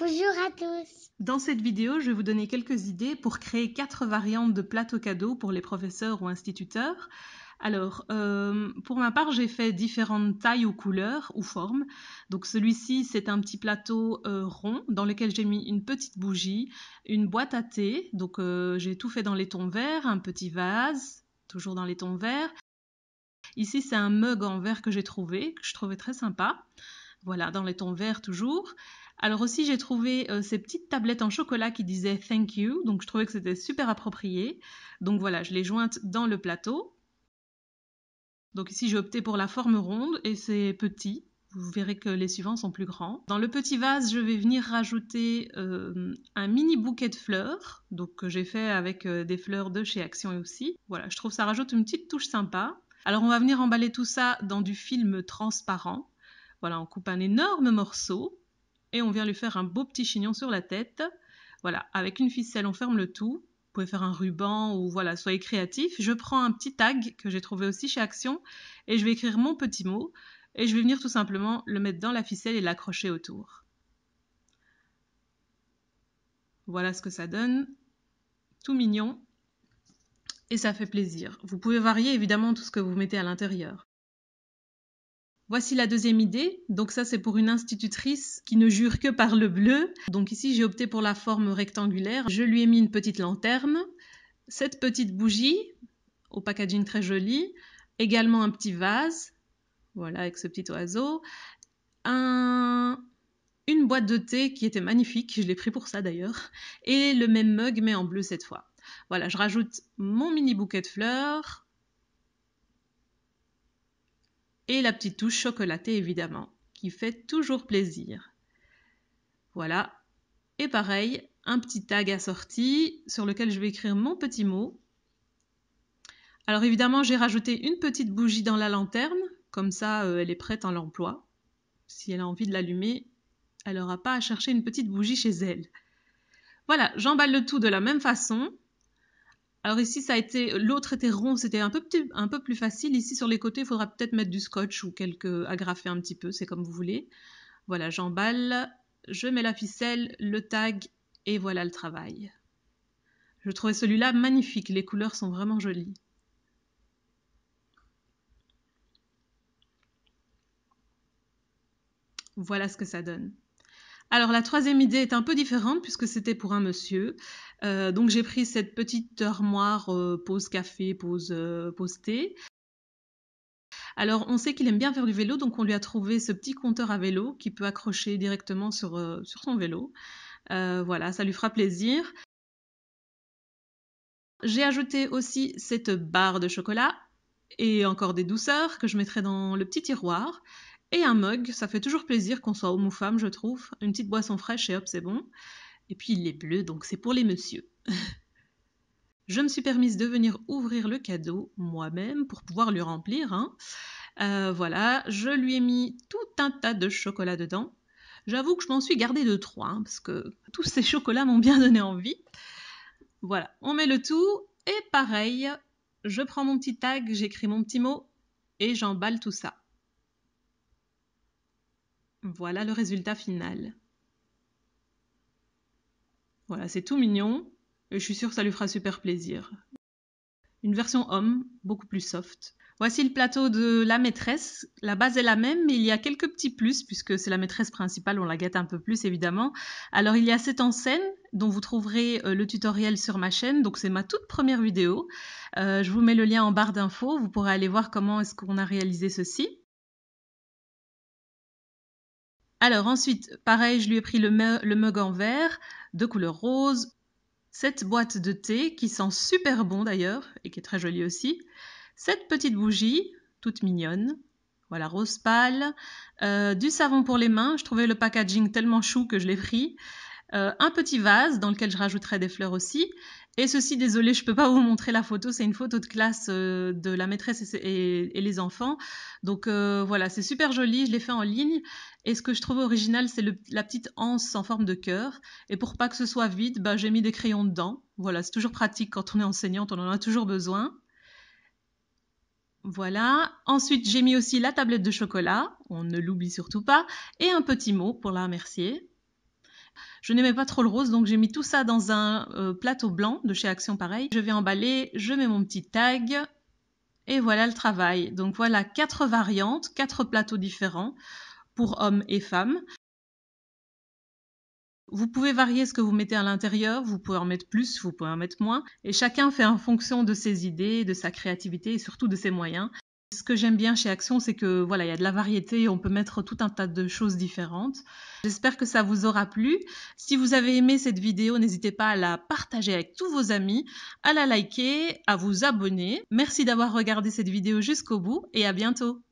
Bonjour à tous. Dans cette vidéo, je vais vous donner quelques idées pour créer quatre variantes de plateaux cadeaux pour les professeurs ou instituteurs. Alors, euh, pour ma part, j'ai fait différentes tailles ou couleurs ou formes. Donc celui-ci, c'est un petit plateau euh, rond dans lequel j'ai mis une petite bougie, une boîte à thé. Donc euh, j'ai tout fait dans les tons verts, un petit vase, toujours dans les tons verts. Ici, c'est un mug en verre que j'ai trouvé, que je trouvais très sympa. Voilà, dans les tons verts toujours. Alors aussi, j'ai trouvé euh, ces petites tablettes en chocolat qui disaient thank you, donc je trouvais que c'était super approprié. Donc voilà, je les jointe dans le plateau. Donc ici, j'ai opté pour la forme ronde et c'est petit. Vous verrez que les suivants sont plus grands. Dans le petit vase, je vais venir rajouter euh, un mini bouquet de fleurs, donc que j'ai fait avec euh, des fleurs de chez Action aussi. Voilà, je trouve ça rajoute une petite touche sympa. Alors on va venir emballer tout ça dans du film transparent. Voilà, on coupe un énorme morceau et on vient lui faire un beau petit chignon sur la tête. Voilà, avec une ficelle, on ferme le tout. Vous pouvez faire un ruban ou voilà, soyez créatif. Je prends un petit tag que j'ai trouvé aussi chez Action et je vais écrire mon petit mot et je vais venir tout simplement le mettre dans la ficelle et l'accrocher autour. Voilà ce que ça donne. Tout mignon. Et ça fait plaisir. Vous pouvez varier évidemment tout ce que vous mettez à l'intérieur. Voici la deuxième idée. Donc ça, c'est pour une institutrice qui ne jure que par le bleu. Donc ici, j'ai opté pour la forme rectangulaire. Je lui ai mis une petite lanterne, cette petite bougie au packaging très joli, également un petit vase, voilà, avec ce petit oiseau, une boîte de thé qui était magnifique, je l'ai pris pour ça d'ailleurs, et le même mug mais en bleu cette fois. Voilà, je rajoute mon mini bouquet de fleurs, et la petite touche chocolatée évidemment, qui fait toujours plaisir. Voilà. Et pareil, un petit tag assorti sur lequel je vais écrire mon petit mot. Alors évidemment, j'ai rajouté une petite bougie dans la lanterne, comme ça euh, elle est prête à l'emploi. Si elle a envie de l'allumer, elle n'aura pas à chercher une petite bougie chez elle. Voilà, j'emballe le tout de la même façon alors ici, ça a été, l'autre était rond, c'était un peu, plus facile. Ici, sur les côtés, il faudra peut-être mettre du scotch ou quelques agrafer un petit peu, c'est comme vous voulez. Voilà, j'emballe, je mets la ficelle, le tag, et voilà le travail. Je trouvais celui-là magnifique, les couleurs sont vraiment jolies. Voilà ce que ça donne. Alors la troisième idée est un peu différente puisque c'était pour un monsieur. Euh, donc j'ai pris cette petite armoire euh, pose café, pose euh, thé. Alors on sait qu'il aime bien faire du vélo, donc on lui a trouvé ce petit compteur à vélo qui peut accrocher directement sur, sur son vélo. voilà, ça lui fera plaisir. J'ai ajouté aussi cette barre de chocolat et encore des douceurs que je mettrai dans le petit tiroir et un mug. Ça fait toujours plaisir qu'on soit homme ou femme, je trouve. Une petite boisson fraîche et hop, c'est bon. Et puis il est bleu, donc c'est pour les messieurs. je me suis permise de venir ouvrir le cadeau moi-même pour pouvoir lui remplir. Hein. Euh, voilà, je lui ai mis tout un tas de chocolat dedans. J'avoue que je m'en suis gardée de trois, hein, parce que tous ces chocolats m'ont bien donné envie. Voilà, on met le tout, et pareil, je prends mon petit tag, j'écris mon petit mot, et j'emballe tout ça. Voilà le résultat final. Voilà, c'est tout mignon et je suis sûre que ça lui fera super plaisir. Une version homme, beaucoup plus soft. Voici le plateau de la maîtresse. La base est la même, mais il y a quelques petits plus, puisque c'est la maîtresse principale, on la gâte un peu plus évidemment. Alors il y a cette enseigne, dont vous trouverez euh, le tutoriel sur ma chaîne, donc c'est ma toute première vidéo. Euh, je vous mets le lien en barre d'infos, vous pourrez aller voir comment est-ce qu'on a réalisé ceci. Alors ensuite, pareil, je lui ai pris le, mug en verre de couleur rose, cette boîte de thé qui sent super bon d'ailleurs et qui est très jolie aussi, cette petite bougie toute mignonne, voilà rose pâle, euh, du savon pour les mains, je trouvais le packaging tellement chou que je l'ai pris, euh, un petit vase dans lequel je rajouterai des fleurs aussi. Et ceci, désolé, je ne peux pas vous montrer la photo, c'est une photo de classe euh, de la maîtresse et, les enfants. Donc euh, voilà, c'est super joli, je l'ai fait en ligne. Et ce que je trouve original, c'est la petite anse en forme de cœur. Et pour pas que ce soit vide, bah, j'ai mis des crayons dedans. Voilà, c'est toujours pratique quand on est enseignante, on en a toujours besoin. Voilà. Ensuite, j'ai mis aussi la tablette de chocolat, on ne l'oublie surtout pas, et un petit mot pour la remercier. Je n'aimais pas trop le rose, donc j'ai mis tout ça dans un euh, plateau blanc de chez Action pareil. Je vais emballer, je mets mon petit tag, et voilà le travail. Donc voilà quatre variantes, quatre plateaux différents pour hommes et femmes. Vous pouvez varier ce que vous mettez à l'intérieur, vous pouvez en mettre plus, vous pouvez en mettre moins, et chacun fait en fonction de ses idées, de sa créativité et surtout de ses moyens ce que j'aime bien chez Action, c'est que voilà, il y a de la variété, on peut mettre tout un tas de choses différentes. J'espère que ça vous aura plu. Si vous avez aimé cette vidéo, n'hésitez pas à la partager avec tous vos amis, à la liker, à vous abonner. Merci d'avoir regardé cette vidéo jusqu'au bout et à bientôt.